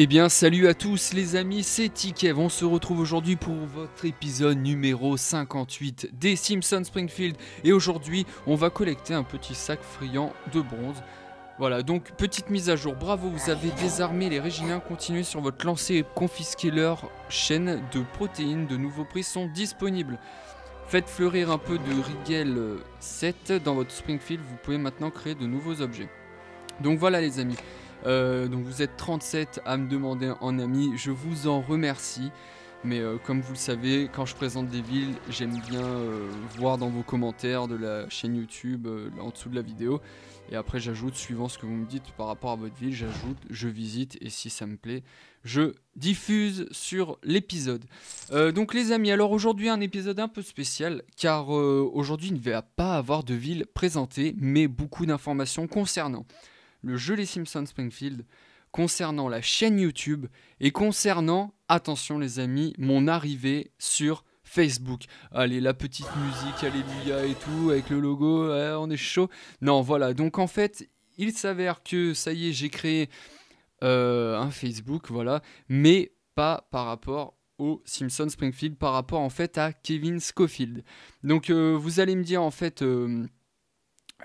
Eh bien, salut à tous les amis, c'est Tikev. On se retrouve aujourd'hui pour votre épisode numéro 58 des Simpsons Springfield. Et aujourd'hui, on va collecter un petit sac friand de bronze. Voilà, donc petite mise à jour. Bravo, vous avez désarmé les Régiliens. Continuez sur votre lancée et confisquez leur chaîne de protéines. De nouveaux prix sont disponibles. Faites fleurir un peu de Rigel 7 dans votre Springfield. Vous pouvez maintenant créer de nouveaux objets. Donc voilà les amis. Euh, donc vous êtes 37 à me demander en ami, je vous en remercie. Mais euh, comme vous le savez, quand je présente des villes, j'aime bien euh, voir dans vos commentaires de la chaîne YouTube, là en dessous de la vidéo. Et après j'ajoute, suivant ce que vous me dites par rapport à votre ville, j'ajoute, je visite, et si ça me plaît, je diffuse sur l'épisode. donc les amis, alors aujourd'hui un épisode un peu spécial, car aujourd'hui il ne va pas avoir de ville présentée, mais beaucoup d'informations concernant le jeu Les Simpsons Springfield, concernant la chaîne YouTube et concernant, attention les amis, mon arrivée sur Facebook. Allez, la petite musique, alléluia et tout, avec le logo, on est chaud. Non, voilà, donc en fait, il s'avère que, ça y est, j'ai créé euh, un Facebook, voilà, mais pas par rapport au Simpson Springfield, par rapport en fait à Kevin Schofield. Donc euh, vous allez me dire en fait... Euh,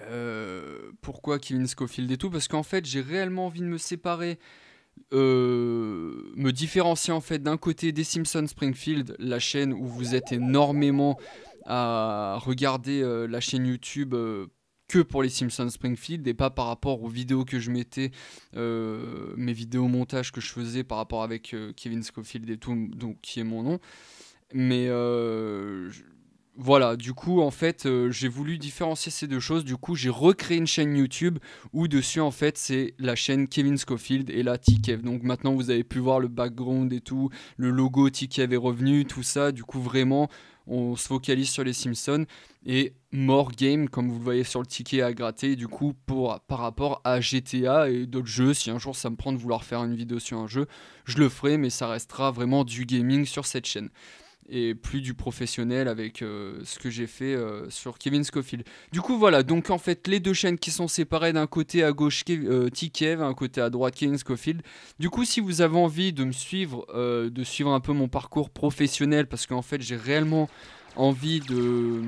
euh, pourquoi Kevin Scofield et tout Parce qu'en fait, j'ai réellement envie de me séparer, euh, me différencier en fait d'un côté des Simpsons Springfield, la chaîne où vous êtes énormément à regarder euh, la chaîne YouTube que pour les Simpsons Springfield et pas par rapport aux vidéos que je mettais, mes vidéos montage que je faisais par rapport avec Kevin Scofield et tout, donc, qui est mon nom. Mais voilà, du coup, en fait, euh, j'ai voulu différencier ces deux choses. Du coup, j'ai recréé une chaîne YouTube où dessus, en fait, c'est la chaîne Kevin Schofield et la TKF. Donc maintenant, vous avez pu voir le background et tout, le logo TKF est revenu, tout ça. Du coup, vraiment, on se focalise sur les Simpsons et More Game, comme vous le voyez sur le ticket à gratter. Du coup, pour, par rapport à GTA et d'autres jeux, si un jour ça me prend de vouloir faire une vidéo sur un jeu, je le ferai, mais ça restera vraiment du gaming sur cette chaîne et plus du professionnel avec euh, ce que j'ai fait euh, sur Kevin Scofield. Du coup, voilà, donc en fait, les deux chaînes qui sont séparées d'un côté à gauche Kev, euh, un côté à droite Kevin Scofield. Du coup, si vous avez envie de me suivre, de suivre un peu mon parcours professionnel, parce qu'en fait, j'ai réellement envie de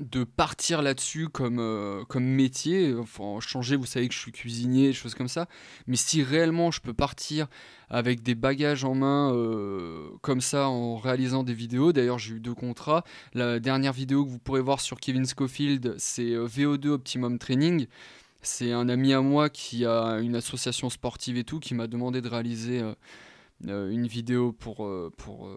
de partir là-dessus comme, euh, comme métier, enfin changer, vous savez que je suis cuisinier, choses comme ça, mais si réellement je peux partir avec des bagages en main euh, comme ça en réalisant des vidéos, d'ailleurs j'ai eu deux contrats, la dernière vidéo que vous pourrez voir sur Kevin Schofield c'est euh, VO2 Optimum Training, c'est un ami à moi qui a une association sportive et tout qui m'a demandé de réaliser une vidéo pour... pour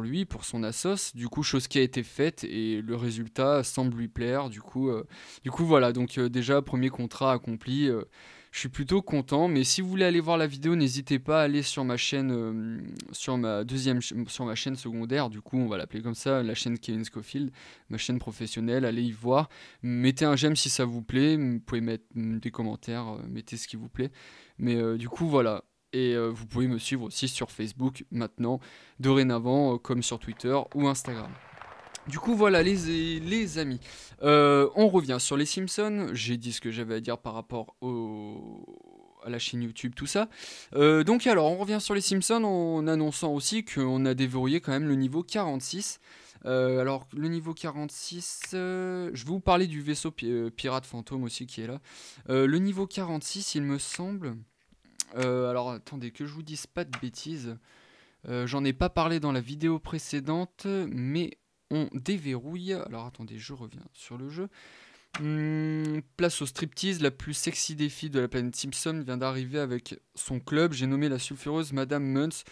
lui, pour son assos. Du coup, chose qui a été faite et le résultat semble lui plaire. Du coup, euh, du coup voilà, donc euh, déjà, premier contrat accompli. Euh, je suis plutôt content, mais si vous voulez aller voir la vidéo, n'hésitez pas à aller sur ma chaîne, sur ma deuxième, sur ma chaîne secondaire, du coup on va l'appeler comme ça, la chaîne Kevin Scofield, ma chaîne professionnelle, allez y voir, mettez un j'aime si ça vous plaît, vous pouvez mettre mm, des commentaires, mettez ce qui vous plaît, mais du coup voilà, et euh, vous pouvez me suivre aussi sur Facebook maintenant, dorénavant, euh, comme sur Twitter ou Instagram. Du coup, voilà les, amis. Euh, on revient sur les Simpsons. J'ai dit ce que j'avais à dire par rapport à la chaîne YouTube, tout ça. donc alors, on revient sur les Simpsons en annonçant aussi qu'on a déverrouillé quand même le niveau 46. alors, le niveau 46, je vais vous parler du vaisseau pirate fantôme aussi qui est là. le niveau 46, il me semble... Euh, alors attendez, que je vous dise pas de bêtises. Euh, j'en ai pas parlé dans la vidéo précédente, mais on déverrouille. Alors attendez, je reviens sur le jeu. Hmm, place au striptease, la plus sexy défi de la planète Simpson vient d'arriver avec son club. J'ai nommé la sulfureuse Madame Muntz.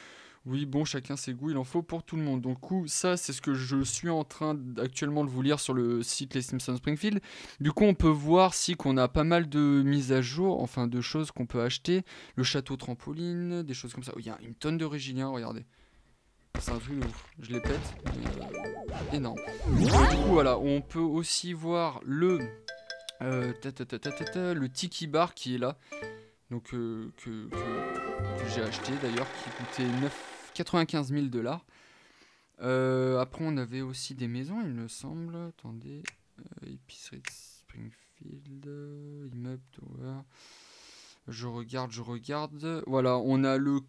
Oui, bon, chacun ses goûts, il en faut pour tout le monde. Donc, ça, c'est ce que je suis en train actuellement de vous lire sur le site Les Simpsons Springfield. Du coup, on peut voir si qu'on a pas mal de mises à jour, enfin de choses qu'on peut acheter. Le château trampoline, des choses comme ça. Oh, il y a une tonne de régiliens, hein, regardez. C'est un truc Je les pète. Euh, énorme. du coup, voilà, on peut aussi voir le... Euh, le Tiki Bar qui est là donc, euh, que, j'ai acheté d'ailleurs, qui coûtait 9, 95 000 dollars. Euh, après, on avait aussi des maisons, il me semble. Attendez, euh, épicerie de Springfield, immeuble, tower. Je regarde, je regarde. Voilà, on a le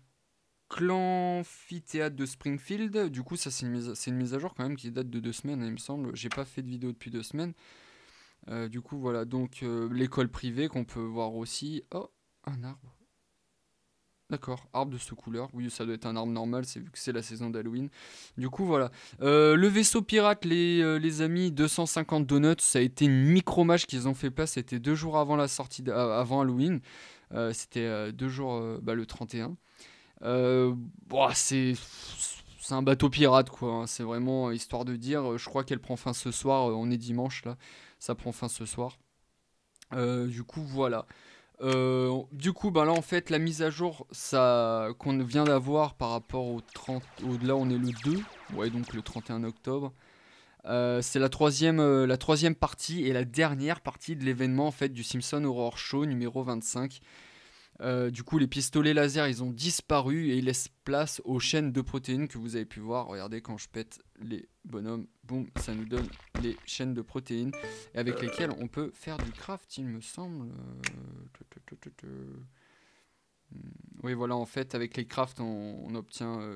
clan clanphithéâtre de Springfield. Du coup, ça, c'est une, mise, une mise à jour quand même qui date de deux semaines, il me semble. J'ai pas fait de vidéo depuis deux semaines. du coup, voilà. Donc, l'école privée qu'on peut voir aussi. Oh, un arbre D'accord, arbre de ce couleur. Oui, ça doit être un arbre normal, c'est vu que c'est la saison d'Halloween. Du coup, voilà. Euh, le vaisseau pirate, les, euh, les, amis, 250 donuts, ça a été une micro-match qu'ils ont fait pas. C'était deux jours avant la sortie, euh, avant Halloween. C'était deux jours, bah, le 31. Bah, c'est un bateau pirate, quoi. Hein. C'est vraiment histoire de dire. Je crois qu'elle prend fin ce soir. on est dimanche, là. Ça prend fin ce soir. du coup, voilà. Euh, du coup, bah là en fait, la mise à jour ça qu'on vient d'avoir par rapport au 30, au-delà on est le 2, ouais donc le 31 octobre. Euh, c'est la troisième, euh, la troisième partie et la dernière partie de l'événement en fait du Simpson Horror Show numéro 25 euh, du coup, les pistolets laser, ils ont disparu et ils laissent place aux chaînes de protéines que vous avez pu voir. Regardez, quand je pète les bonhommes, boum, ça nous donne les chaînes de protéines avec euh. lesquelles on peut faire du craft, il me semble. Euh, oui, voilà, en fait, avec les crafts, on, obtient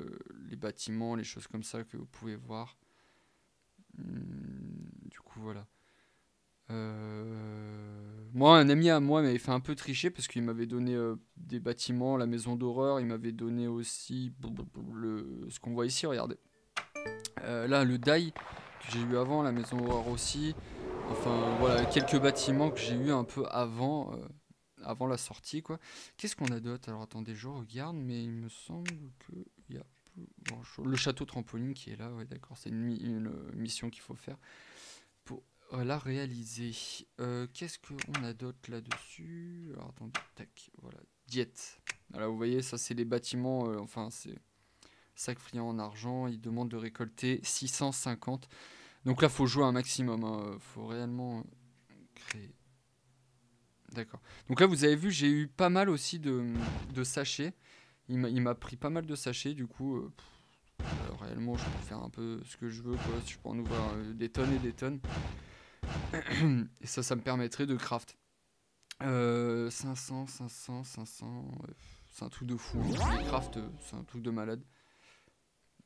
les bâtiments, les choses comme ça que vous pouvez voir. Hmm, du coup, voilà. Euh... Moi, un ami à moi m'avait fait un peu tricher parce qu'il m'avait donné euh, des bâtiments, la maison d'horreur, il m'avait donné aussi ce qu'on voit ici, regardez. Euh, là, le die que j'ai eu avant, la maison d'horreur aussi. Enfin, voilà, quelques bâtiments que j'ai eu un peu avant, euh, avant la sortie, quoi. Qu'est-ce qu'on a d'autre Alors, attendez, je regarde, mais il me semble qu'il y a Le château trampoline qui est là, d'accord, c'est une, mission qu'il faut faire. Euh, là réalisé. Euh, qu'est-ce qu'on a d'autre là-dessus Alors, attendez, tac, voilà, diète. Alors, vous voyez, ça, c'est les bâtiments, euh, enfin, c'est sac friand en argent. Il demande de récolter 650. Donc là, faut jouer un maximum. Hein. faut réellement créer. D'accord. Donc là, vous avez vu, j'ai eu pas mal aussi de, sachets. Il m'a pris pas mal de sachets, du coup... réellement, je peux faire un peu ce que je veux, quoi. Je peux en ouvrir des tonnes et des tonnes. et ça, ça me permettrait de craft. 500, 500, 500. C'est un truc de fou. Hein. Craft, euh, c'est un truc de malade.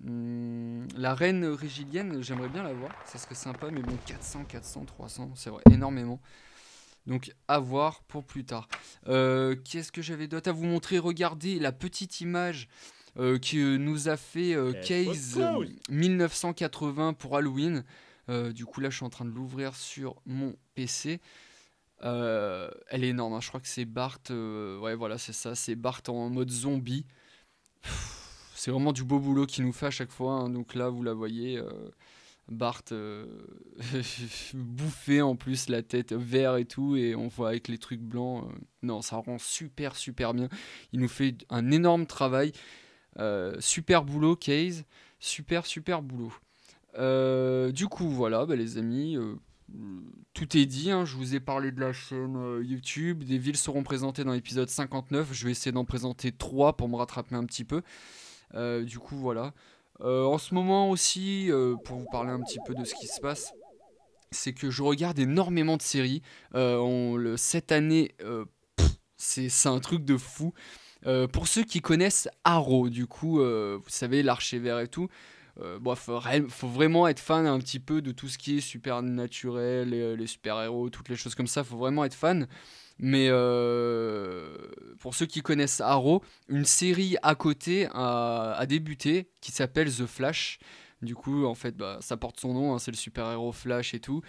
Hmm, la reine régilienne, j'aimerais bien la voir. que c'est sympa, mais bon, 400, 400, 300, c'est vrai, énormément. Donc, à voir pour plus tard. Euh, qu'est-ce que j'avais d'autre à vous montrer Regardez la petite image qui euh, que nous a fait Case 1980 pour Halloween. Euh, du coup, là, je suis en train de l'ouvrir sur mon PC. Euh, elle est énorme, hein. je crois que c'est Bart. Euh, ouais, voilà, c'est ça, c'est Bart en mode zombie. C'est vraiment du beau boulot qu'il nous fait à chaque fois. Hein. Donc là, vous la voyez, Bart bouffé en plus, la tête vert et tout, et on voit avec les trucs blancs. non, ça rend super, super bien. Il nous fait un énorme travail. super boulot, Case. Super, super boulot. Euh, du coup, voilà, bah, les amis, euh, tout est dit. Hein. je vous ai parlé de la chaîne euh, YouTube. Des villes seront présentées dans l'épisode 59. Je vais essayer d'en présenter 3 pour me rattraper un petit peu. du coup, voilà. en ce moment aussi, pour vous parler un petit peu de ce qui se passe, c'est que je regarde énormément de séries. On, le, cette année, c'est un truc de fou. pour ceux qui connaissent Arrow, du coup, vous savez, l'archer vert et tout, il euh, faut, vraiment être fan un petit peu de tout ce qui est super les, euh, les super-héros, toutes les choses comme ça, faut vraiment être fan. Mais euh, pour ceux qui connaissent Arrow, une série à côté a, débuté qui s'appelle The Flash. Du coup, en fait, bah, ça porte son nom, hein, c'est le super-héros Flash et tout.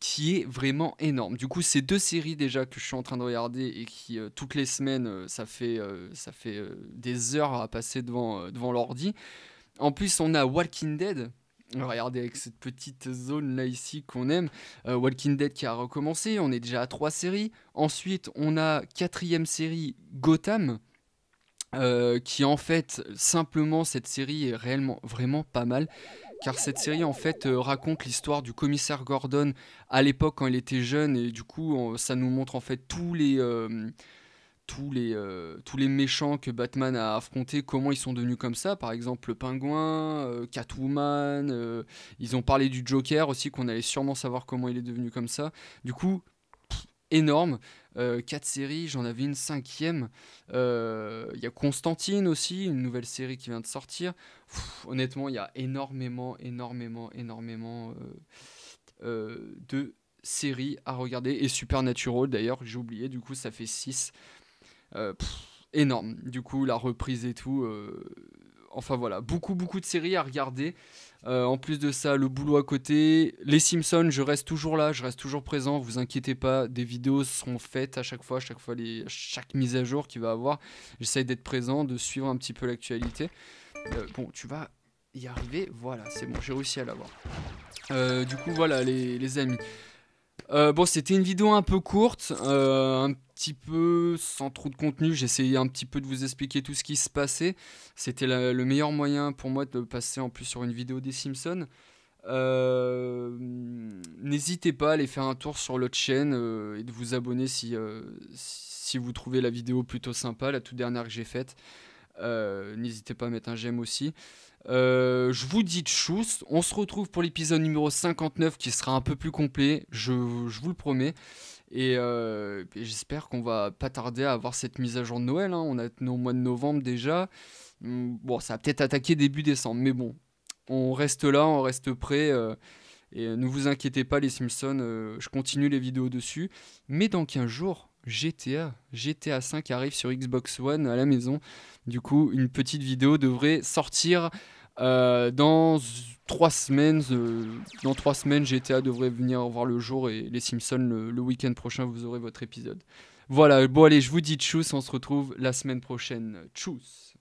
qui est vraiment énorme. Du coup, ces deux séries déjà que je suis en train de regarder et qui toutes les semaines, ça fait, ça fait des heures à passer devant, devant l'ordi. En plus, on a Walking Dead. Regardez avec cette petite zone là ici qu'on aime. Euh, Walking Dead qui a recommencé. On est déjà à trois séries. Ensuite, on a quatrième série Gotham. Euh, qui en fait simplement cette série est réellement vraiment pas mal car cette série en fait euh, raconte l'histoire du commissaire Gordon à l'époque quand il était jeune et du coup ça nous montre en fait tous les tous les, euh, tous les méchants que Batman a affrontés, comment ils sont devenus comme ça. Par exemple, le pingouin, euh, Catwoman, euh, ils ont parlé du Joker aussi, qu'on allait sûrement savoir comment il est devenu comme ça. Du coup, énorme. quatre séries, j'en avais une cinquième. Il y a Constantine aussi, une nouvelle série qui vient de sortir. honnêtement, il y a énormément, énormément, énormément de séries à regarder. Et Supernatural d'ailleurs, j'ai oublié, du coup ça fait 6. Euh, énorme. Du coup, la reprise et tout. Euh, enfin voilà, beaucoup, beaucoup de séries à regarder. Euh, en plus de ça, le boulot à côté. Les Simpsons, je reste toujours là, je reste toujours présent, vous inquiétez pas, des vidéos seront faites à chaque fois, à chaque fois les, chaque mise à jour qu'il va avoir. J'essaye d'être présent, de suivre un petit peu l'actualité. bon, tu vas y arriver, voilà, c'est bon, j'ai réussi à l'avoir. du coup, voilà les, les amis. Euh, bon, c'était une vidéo un peu courte, euh, un petit peu sans trop de contenu. J'essayais un petit peu de vous expliquer tout ce qui se passait. C'était le meilleur moyen pour moi de passer en plus sur une vidéo des Simpsons. Euh, n'hésitez pas à aller faire un tour sur l'autre chaîne et de vous abonner si, si vous trouvez la vidéo plutôt sympa, la toute dernière que j'ai faite. N'hésitez pas à mettre un j'aime aussi. Euh, je vous dis tchuss. On se retrouve pour l'épisode numéro 59 qui sera un peu plus complet, je, vous le promets. Euh, et, j'espère qu'on va pas tarder à avoir cette mise à jour de Noël. Hein. On a au mois de novembre déjà. Hmm, bon, ça va peut-être attaquer début décembre, mais bon, on reste là, on reste prêt. Euh, et ne vous inquiétez pas, les Simpsons, je continue les vidéos dessus. Mais dans 15 jours, GTA, GTA 5 arrive sur Xbox One à la maison. Du coup, une petite vidéo devrait sortir euh, dans trois semaines, euh, dans trois semaines, GTA devrait venir voir le jour et les Simpsons le, week-end prochain, vous aurez votre épisode. Voilà, bon allez, je vous dis tchuss, on se retrouve la semaine prochaine. Tchuss.